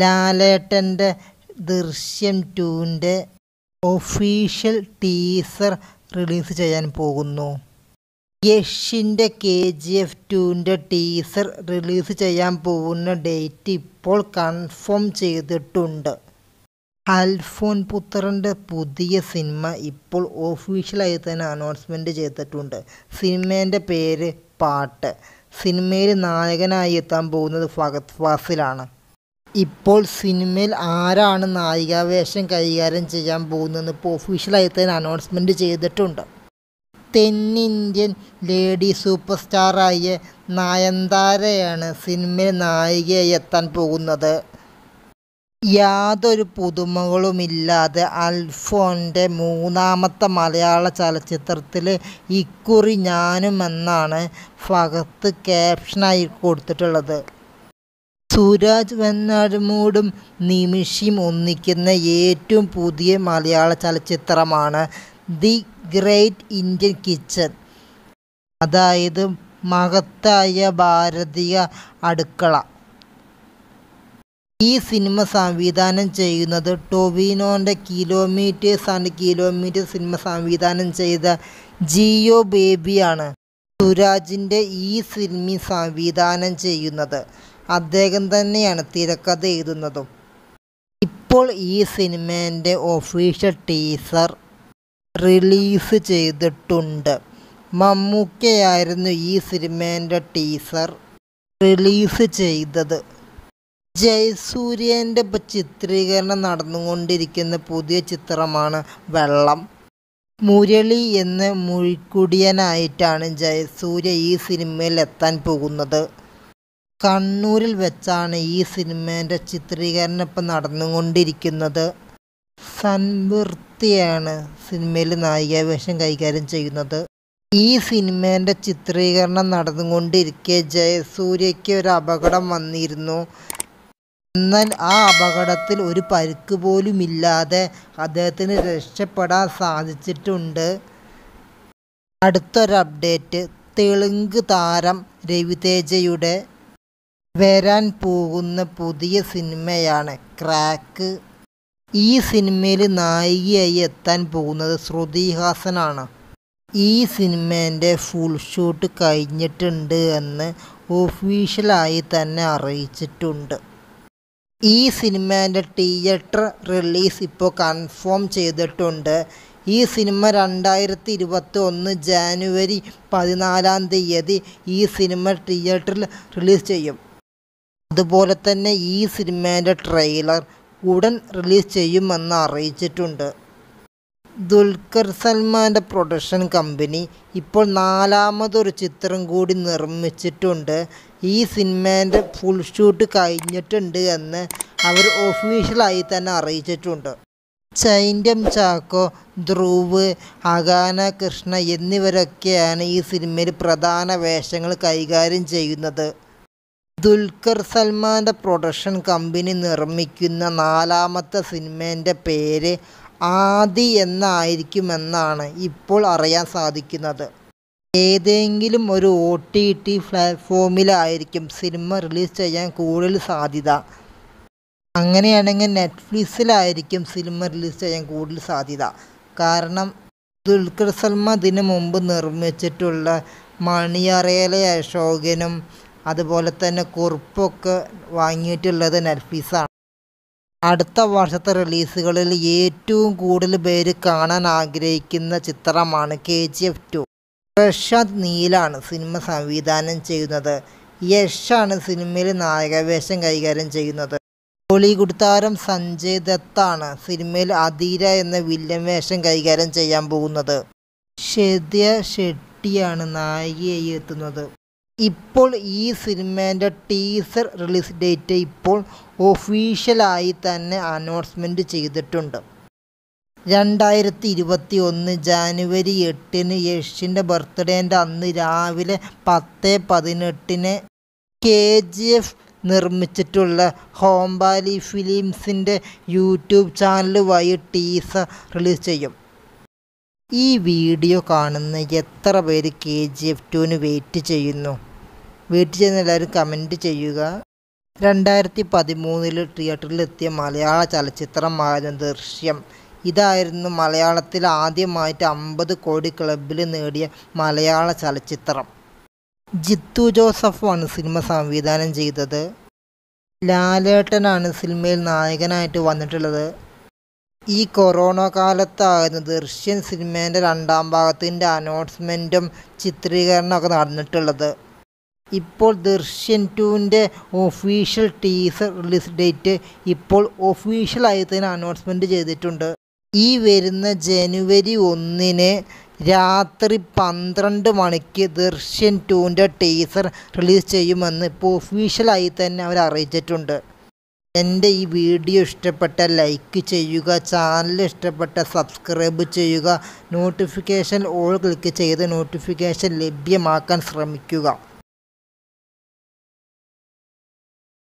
ലാലേട്ടൻ്റെ ദൃശ്യം ടുവിൻ്റെ ഒഫീഷ്യൽ ടീസർ റിലീസ് ചെയ്യാൻ പോകുന്നു യഷിൻ്റെ കെ ജി എഫ് ടുവിൻ്റെ ടീസർ റിലീസ് ചെയ്യാൻ പോകുന്ന ഡേറ്റ് ഇപ്പോൾ കൺഫേം ചെയ്തിട്ടുണ്ട് അൽഫോൻ പുത്രൻ്റെ പുതിയ സിനിമ ഇപ്പോൾ ഒഫീഷ്യലായി തന്നെ അനൗൺസ്മെൻ്റ് ചെയ്തിട്ടുണ്ട് സിനിമേൻ്റെ പേര് പാട്ട് സിനിമയിൽ നായകനായി എത്താൻ പോകുന്നത് ഫഹദ് ഫാസിലാണ് ഇപ്പോൾ സിനിമയിൽ ആരാണ് നായികാവേഷം കൈകാര്യം ചെയ്യാൻ പോകുന്നതെന്ന് ഇപ്പോൾ ഒഫീഷ്യലായി തന്നെ അനൗൺസ്മെൻറ്റ് ചെയ്തിട്ടുണ്ട് തെന്നിന്ത്യൻ ലേഡി സൂപ്പർ സ്റ്റാറായ നയൻതാരയാണ് സിനിമയിൽ നായികയായി എത്താൻ പോകുന്നത് യാതൊരു പുതുമകളുമില്ലാതെ അൽഫോൻ്റെ മൂന്നാമത്തെ മലയാള ചലച്ചിത്രത്തിൽ ഇക്കുറി ഞാനും എന്നാണ് ഫഹത്ത് ക്യാപ്ഷനായി കൊടുത്തിട്ടുള്ളത് സുരാജ് മൂടും നിമിഷം ഒന്നിക്കുന്ന ഏറ്റവും പുതിയ മലയാള ചലച്ചിത്രമാണ് ദി ഗ്രേറ്റ് ഇന്ത്യൻ കിച്ചൺ അതായത് മഹത്തായ ഭാരതീയ അടുക്കള ഈ സിനിമ സംവിധാനം ചെയ്യുന്നത് ടൊവിനോൻ്റെ കിലോമീറ്റേഴ്സ് ആൻഡ് കിലോമീറ്റർ സിനിമ സംവിധാനം ചെയ്ത ജിയോ ബേബിയാണ് സുരാജിൻ്റെ ഈ സിനിമ സംവിധാനം ചെയ്യുന്നത് അദ്ദേഹം തന്നെയാണ് തിരക്കഥ എഴുതുന്നതും ഇപ്പോൾ ഈ സിനിമേൻ്റെ ഒഫീഷ്യൽ ടീസർ റിലീസ് ചെയ്തിട്ടുണ്ട് മമ്മൂക്കയായിരുന്നു ഈ സിനിമേൻ്റെ ടീസർ റിലീസ് ചെയ്തത് ജയസൂര്യൻ്റെ ചിത്രീകരണം നടന്നുകൊണ്ടിരിക്കുന്ന പുതിയ ചിത്രമാണ് വെള്ളം മുരളി എന്ന മുഴിക്കുടിയനായിട്ടാണ് ജയസൂര്യ ഈ സിനിമയിൽ എത്താൻ പോകുന്നത് കണ്ണൂരിൽ വെച്ചാണ് ഈ സിനിമേൻ്റെ ചിത്രീകരണം ഇപ്പം നടന്നുകൊണ്ടിരിക്കുന്നത് സൻവൃത്തിയാണ് സിനിമയിൽ നായിക വേഷം കൈകാര്യം ചെയ്യുന്നത് ഈ സിനിമേൻ്റെ ചിത്രീകരണം നടന്നുകൊണ്ടിരിക്കെ ജയസൂര്യയ്ക്ക് ഒരു അപകടം വന്നിരുന്നു എന്നാൽ ആ അപകടത്തിൽ ഒരു പരുക്ക് പോലുമില്ലാതെ അദ്ദേഹത്തിന് രക്ഷപ്പെടാൻ സാധിച്ചിട്ടുണ്ട് അടുത്തൊരു അപ്ഡേറ്റ് തെലുങ്ക് താരം രവിതേജയുടെ വരാൻ പോകുന്ന പുതിയ സിനിമയാണ് ക്രാക്ക് ഈ സിനിമയിൽ നായികയായി എത്താൻ പോകുന്നത് ശ്രുതി ഹാസനാണ് ഈ സിനിമേൻ്റെ ഫുൾ ഷൂട്ട് കഴിഞ്ഞിട്ടുണ്ട് എന്ന് ഒഫീഷ്യലായി തന്നെ അറിയിച്ചിട്ടുണ്ട് ഈ സിനിമേൻ്റെ തിയേറ്റർ റിലീസ് ഇപ്പോൾ കൺഫേം ചെയ്തിട്ടുണ്ട് ഈ സിനിമ രണ്ടായിരത്തി ഇരുപത്തി ഒന്ന് ജാനുവരി പതിനാലാം തീയതി ഈ സിനിമ തിയേറ്ററിൽ റിലീസ് ചെയ്യും അതുപോലെ തന്നെ ഈ സിനിമേൻ്റെ ട്രെയിലർ ഉടൻ റിലീസ് ചെയ്യുമെന്ന് അറിയിച്ചിട്ടുണ്ട് ദുൽഖർ സൽമാൻ്റെ പ്രൊഡക്ഷൻ കമ്പനി ഇപ്പോൾ നാലാമതൊരു ചിത്രം കൂടി നിർമ്മിച്ചിട്ടുണ്ട് ഈ സിനിമേൻ്റെ ഫുൾ ഷൂട്ട് കഴിഞ്ഞിട്ടുണ്ട് എന്ന് അവർ ഒഫീഷ്യലായി തന്നെ അറിയിച്ചിട്ടുണ്ട് ചൈന്യം ചാക്കോ ധ്രുവ് അഗാന കൃഷ്ണ എന്നിവരൊക്കെയാണ് ഈ സിനിമയിൽ പ്രധാന വേഷങ്ങൾ കൈകാര്യം ചെയ്യുന്നത് ദുൽഖർ സൽമാൻ്റെ പ്രൊഡക്ഷൻ കമ്പനി നിർമ്മിക്കുന്ന നാലാമത്തെ സിനിമേൻ്റെ പേര് ആദി എന്നായിരിക്കുമെന്നാണ് ഇപ്പോൾ അറിയാൻ സാധിക്കുന്നത് ഏതെങ്കിലും ഒരു ഒ ടി ടി പ്ലാറ്റ്ഫോമിലായിരിക്കും സിനിമ റിലീസ് ചെയ്യാൻ കൂടുതൽ സാധ്യത അങ്ങനെയാണെങ്കിൽ നെറ്റ്ഫ്ലിക്സിലായിരിക്കും സിനിമ റിലീസ് ചെയ്യാൻ കൂടുതൽ സാധ്യത കാരണം ദുൽഖർ സൽമാൻ ഇതിനു മുമ്പ് നിർമ്മിച്ചിട്ടുള്ള മണിയറയിലെ അശോകനും അതുപോലെ തന്നെ കുറിപ്പൊക്കെ വാങ്ങിയിട്ടുള്ളത് നർഫീസാണ് അടുത്ത വർഷത്തെ റിലീസുകളിൽ ഏറ്റവും കൂടുതൽ പേര് കാണാൻ ആഗ്രഹിക്കുന്ന ചിത്രമാണ് K G F two Prashanth നീലാണ് സിനിമ സംവിധാനം ചെയ്യുന്നത് യഷാണ് സിനിമയിൽ നായകവേഷം കൈകാര്യം ചെയ്യുന്നത് ബോളിവുഡ് താരം സഞ്ജയ് ദത്താണ് സിനിമയിൽ അധീര എന്ന വില്ലൻ വേഷം കൈകാര്യം ചെയ്യാൻ പോകുന്നത് ഷെദ്യ ഷെട്ടിയാണ് നായികയായി എത്തുന്നത് ഇപ്പോൾ ഈ സിനിമേൻ്റെ ടീസർ റിലീസ് ഡേറ്റ് ഇപ്പോൾ ഒഫീഷ്യലായി തന്നെ അനൗൺസ്മെൻറ്റ് ചെയ്തിട്ടുണ്ട് രണ്ടായിരത്തി ഇരുപത്തി ഒന്ന് ജാനുവരി എട്ടിന് യഷിൻ്റെ ബർത്ത്ഡേൻ്റെ അന്ന് രാവിലെ പത്ത് പതിനെട്ടിന് കെ ജി എഫ് നിർമ്മിച്ചിട്ടുള്ള ഹോംബാലി ഫിലിംസിൻ്റെ യൂട്യൂബ് ചാനൽ വഴി ടീസർ റിലീസ് ചെയ്യും ഈ വീഡിയോ കാണുന്ന എത്ര പേര് കെ ജി എഫ് ടുവിന് വെയിറ്റ് ചെയ്യുന്നു വെയിറ്റ് ചെയ്യുന്ന എല്ലാവരും കമൻറ്റ് ചെയ്യുക രണ്ടായിരത്തി പതിമൂന്നിൽ തിയേറ്ററിലെത്തിയ മലയാള ചലച്ചിത്രമായിരുന്നു ദൃശ്യം ഇതായിരുന്നു മലയാളത്തിൽ ആദ്യമായിട്ട് അമ്പത് കോടി ക്ലബിൽ നേടിയ മലയാള ചലച്ചിത്രം ജിത്തു ജോസഫാണ് സിനിമ സംവിധാനം ചെയ്തത് ലാലേട്ടനാണ് സിനിമയിൽ നായകനായിട്ട് വന്നിട്ടുള്ളത് ഈ കൊറോണ കാലത്തായിരുന്നു ദൃശ്യൻ സിനിമേൻ്റെ രണ്ടാം ഭാഗത്തിൻ്റെ അനൗൺസ്മെൻറ്റും ചിത്രീകരണമൊക്കെ നടന്നിട്ടുള്ളത് ഇപ്പോൾ ദൃശ്യൻ ടുവിൻ്റെ ഒഫീഷ്യൽ ടീസർ റിലീസ് ഡേറ്റ് ഇപ്പോൾ ഒഫീഷ്യലായി തന്നെ അനൗൺസ്മെൻറ്റ് ചെയ്തിട്ടുണ്ട് ഈ വരുന്ന ജനുവരി ഒന്നിന് രാത്രി പന്ത്രണ്ട് മണിക്ക് ദൃശ്യൻ ടുവിൻ്റെ ടീസർ റിലീസ് ചെയ്യുമെന്ന് ഇപ്പോൾ ഒഫീഷ്യലായി തന്നെ അവർ അറിയിച്ചിട്ടുണ്ട് എൻ്റെ ഈ വീഡിയോ ഇഷ്ടപ്പെട്ട ലൈക്ക് ചെയ്യുക ചാനൽ ഇഷ്ടപ്പെട്ട സബ്സ്ക്രൈബ് ചെയ്യുക നോട്ടിഫിക്കേഷൻ ഓൾ ക്ലിക്ക് ചെയ്ത് നോട്ടിഫിക്കേഷൻ ലഭ്യമാക്കാൻ ശ്രമിക്കുക